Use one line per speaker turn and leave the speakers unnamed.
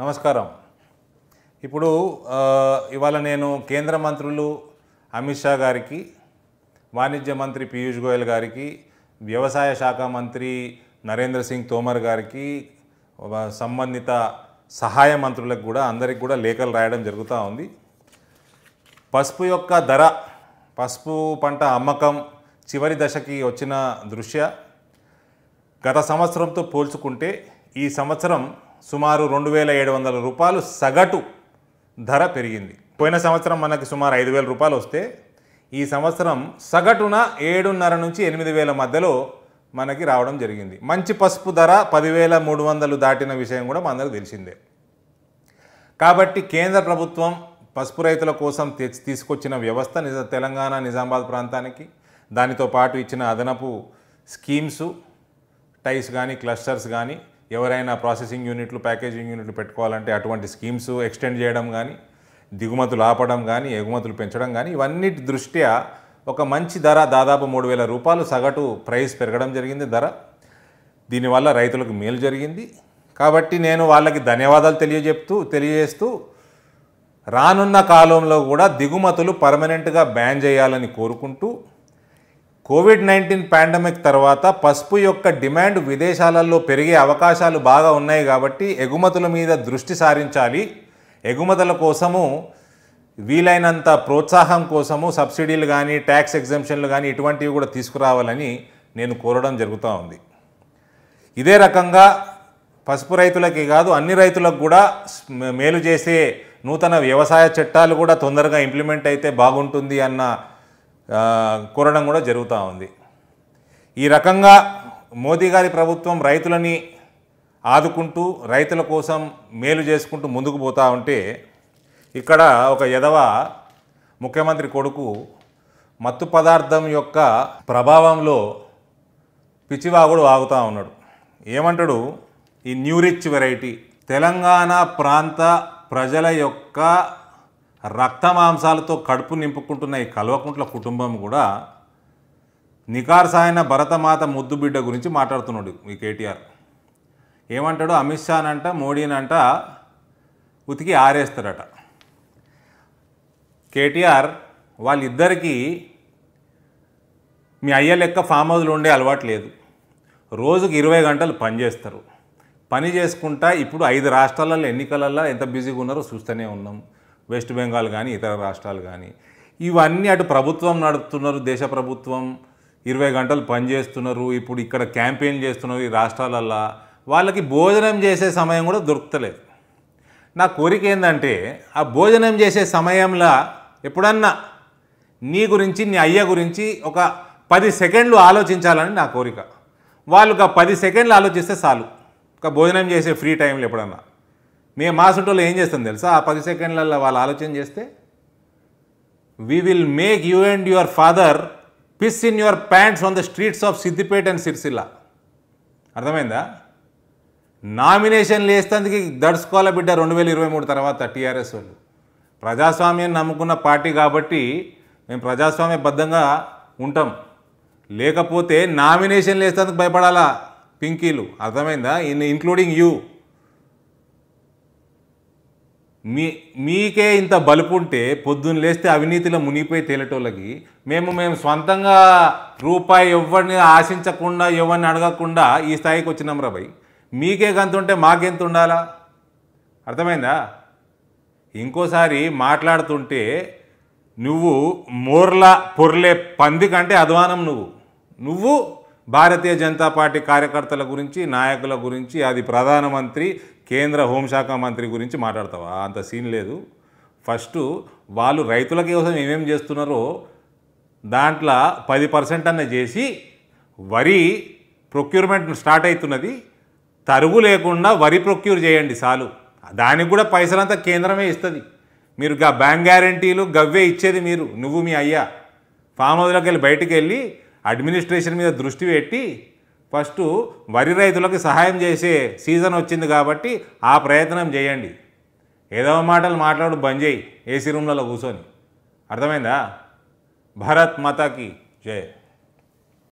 నమస్కారం ఇప్పుడు ఇవాళ నేను కేంద్ర మంత్రులు అమిత్ షా గారికి వాణిజ్య మంత్రి పీయూష్ గోయల్ గారికి వ్యవసాయ శాఖ మంత్రి నరేంద్ర సింగ్ తోమర్ గారికి సంబంధిత సహాయ మంత్రులకు కూడా అందరికి కూడా లేఖలు రాయడం జరుగుతూ ఉంది పసుపు యొక్క ధర పసుపు పంట అమ్మకం చివరి దశకి వచ్చిన దృశ్య గత సంవత్సరంతో పోల్చుకుంటే ఈ సంవత్సరం సుమారు రెండు వేల ఏడు వందల రూపాయలు సగటు ధర పెరిగింది పోయిన సంవత్సరం మనకి సుమారు ఐదు వేల రూపాయలు వస్తే ఈ సంవత్సరం సగటున ఏడున్నర నుంచి ఎనిమిది వేల మధ్యలో మనకి రావడం జరిగింది మంచి పసుపు ధర పదివేల మూడు వందలు దాటిన విషయం కూడా మనందరికి తెలిసిందే కాబట్టి కేంద్ర ప్రభుత్వం పసుపు రైతుల కోసం తెచ్చి తీసుకొచ్చిన వ్యవస్థ నిజ తెలంగాణ నిజామాబాద్ ప్రాంతానికి దానితో పాటు ఇచ్చిన అదనపు స్కీమ్స్ టైస్ కానీ క్లస్టర్స్ కానీ ఎవరైనా ప్రాసెసింగ్ యూనిట్లు ప్యాకేజింగ్ యూనిట్లు పెట్టుకోవాలంటే అటువంటి స్కీమ్స్ ఎక్స్టెండ్ చేయడం కానీ దిగుమతులు ఆపడం కానీ ఎగుమతులు పెంచడం కానీ ఇవన్నిటి దృష్ట్యా ఒక మంచి ధర దాదాపు మూడు వేల రూపాయలు సగటు ప్రైస్ పెరగడం జరిగింది ధర దీనివల్ల రైతులకు మేలు జరిగింది కాబట్టి నేను వాళ్ళకి ధన్యవాదాలు తెలియజెప్తూ తెలియజేస్తూ రానున్న కాలంలో కూడా దిగుమతులు పర్మనెంట్గా బ్యాన్ చేయాలని కోరుకుంటూ కోవిడ్ నైన్టీన్ పాండమిక్ తర్వాత పసుపు యొక్క డిమాండ్ విదేశాలలో పెరిగే అవకాశాలు బాగా ఉన్నాయి కాబట్టి ఎగుమతుల మీద దృష్టి సారించాలి ఎగుమతుల కోసము వీలైనంత ప్రోత్సాహం కోసము సబ్సిడీలు కానీ ట్యాక్స్ ఎగ్జంప్షన్లు కానీ ఇటువంటివి కూడా తీసుకురావాలని నేను కోరడం జరుగుతూ ఉంది ఇదే రకంగా పసుపు రైతులకి కాదు అన్ని రైతులకు కూడా మేలు చేసే నూతన వ్యవసాయ చట్టాలు కూడా తొందరగా ఇంప్లిమెంట్ అయితే బాగుంటుంది అన్న కోరడం కూడా జరుగుతూ ఉంది ఈ రకంగా మోదీ గారి ప్రభుత్వం రైతులని ఆదుకుంటూ రైతుల కోసం మేలు చేసుకుంటూ ముందుకు పోతూ ఉంటే ఇక్కడ ఒక ఎదవ ముఖ్యమంత్రి కొడుకు మత్తు పదార్థం యొక్క ప్రభావంలో పిచ్చివాగుడు ఆగుతూ ఉన్నాడు ఏమంటాడు ఈ న్యూరిచ్ వెరైటీ తెలంగాణ ప్రాంత ప్రజల యొక్క రక్తమాంసాలతో కడుపు నింపుకుంటున్న ఈ కల్వకుంట్ల కుటుంబం కూడా నికార్సాయన భరతమాత ముద్దు బిడ్డ గురించి మాట్లాడుతున్నాడు ఈ కేటీఆర్ ఏమంటాడు అమిత్ షానంట మోడీనంట ఉతికి ఆరేస్తాడట కేటీఆర్ వాళ్ళిద్దరికీ మీ అయ్య లెక్క ఫామ్ హౌస్లో ఉండే అలవాటు లేదు రోజుకు ఇరవై గంటలు పనిచేస్తారు పని చేసుకుంటా ఇప్పుడు ఐదు రాష్ట్రాలలో ఎన్నికలలో ఎంత బిజీగా ఉన్నారో చూస్తూనే ఉన్నాం వెస్ట్ బెంగాల్ కానీ ఇతర రాష్ట్రాలు కానీ ఇవన్నీ అటు ప్రభుత్వం నడుపుతున్నారు దేశ ప్రభుత్వం ఇరవై గంటలు పనిచేస్తున్నారు ఇప్పుడు ఇక్కడ క్యాంపెయిన్ చేస్తున్నారు ఈ రాష్ట్రాలల్లో వాళ్ళకి భోజనం చేసే సమయం కూడా దొరుకుతలేదు నా కోరిక ఏంటంటే ఆ భోజనం చేసే సమయంలో ఎప్పుడన్నా నీ గురించి నీ అయ్య గురించి ఒక పది సెకండ్లు ఆలోచించాలని నా కోరిక వాళ్ళు ఒక పది సెకండ్లు ఆలోచిస్తే చాలు ఒక భోజనం చేసే ఫ్రీ టైంలో ఎప్పుడన్నా మేము మా ఏం చేస్తాం తెలుసా ఆ పది సెకండ్లలో వాళ్ళు ఆలోచన చేస్తే we will make you and your father piss in your pants on the streets of Siddipet and Sircilla అర్థమైందా నామినేషన్లు వేసేందుకు దడుచుకోవాలి బిడ్డ రెండు వేల ఇరవై మూడు తర్వాత టీఆర్ఎస్ వాళ్ళు ప్రజాస్వామ్యం నమ్ముకున్న పార్టీ కాబట్టి మేము ప్రజాస్వామ్యబద్ధంగా ఉంటాం లేకపోతే నామినేషన్లు వేసేందుకు భయపడాలా పింకీలు అర్థమైందా ఇన్ ఇంక్లూడింగ్ యూ మీ మీకే ఇంత బలుపు ఉంటే పొద్దున్న లేస్తే అవినీతిలో మునిగిపోయి తేలేటోళ్ళకి మేము మేము సొంతంగా రూపాయి ఎవరిని ఆశించకుండా ఎవరిని అడగకుండా ఈ స్థాయికి వచ్చినాం రా భయ్ మీకే గంత ఉంటే మాకెంత ఉండాలా అర్థమైందా ఇంకోసారి మాట్లాడుతుంటే నువ్వు మోర్ల పొర్లే పంది కంటే అధ్వానం నువ్వు నువ్వు భారతీయ జనతా పార్టీ కార్యకర్తల గురించి నాయకుల గురించి అది ప్రధానమంత్రి కేంద్ర హోంశాఖ మంత్రి గురించి మాట్లాడతావా అంత సీన్ లేదు ఫస్ట్ వాళ్ళు రైతుల కోసం ఏమేం చేస్తున్నారో దాంట్లో పది పర్సెంట్ అన్న చేసి వరి ప్రొక్యూర్మెంట్ స్టార్ట్ అవుతున్నది తరుగు లేకుండా వరి ప్రొక్యూర్ చేయండి చాలు దానికి కూడా పైసలంతా కేంద్రమే ఇస్తుంది మీరు గా బ్యాంక్ గ్యారంటీలు గవ్వే ఇచ్చేది మీరు నువ్వు మీ అయ్యా ఫామ్ హౌస్లోకి వెళ్ళి బయటకు వెళ్ళి అడ్మినిస్ట్రేషన్ మీద దృష్టి పెట్టి ఫస్ట్ వరి రైతులకు సహాయం చేసే సీజన్ వచ్చింది కాబట్టి ఆ ప్రయత్నం చేయండి ఏదో మాటలు మాట్లాడు బంద్ చేయి ఏసీ రూమ్లలో కూర్చొని అర్థమైందా భరత్ మతాకి జయ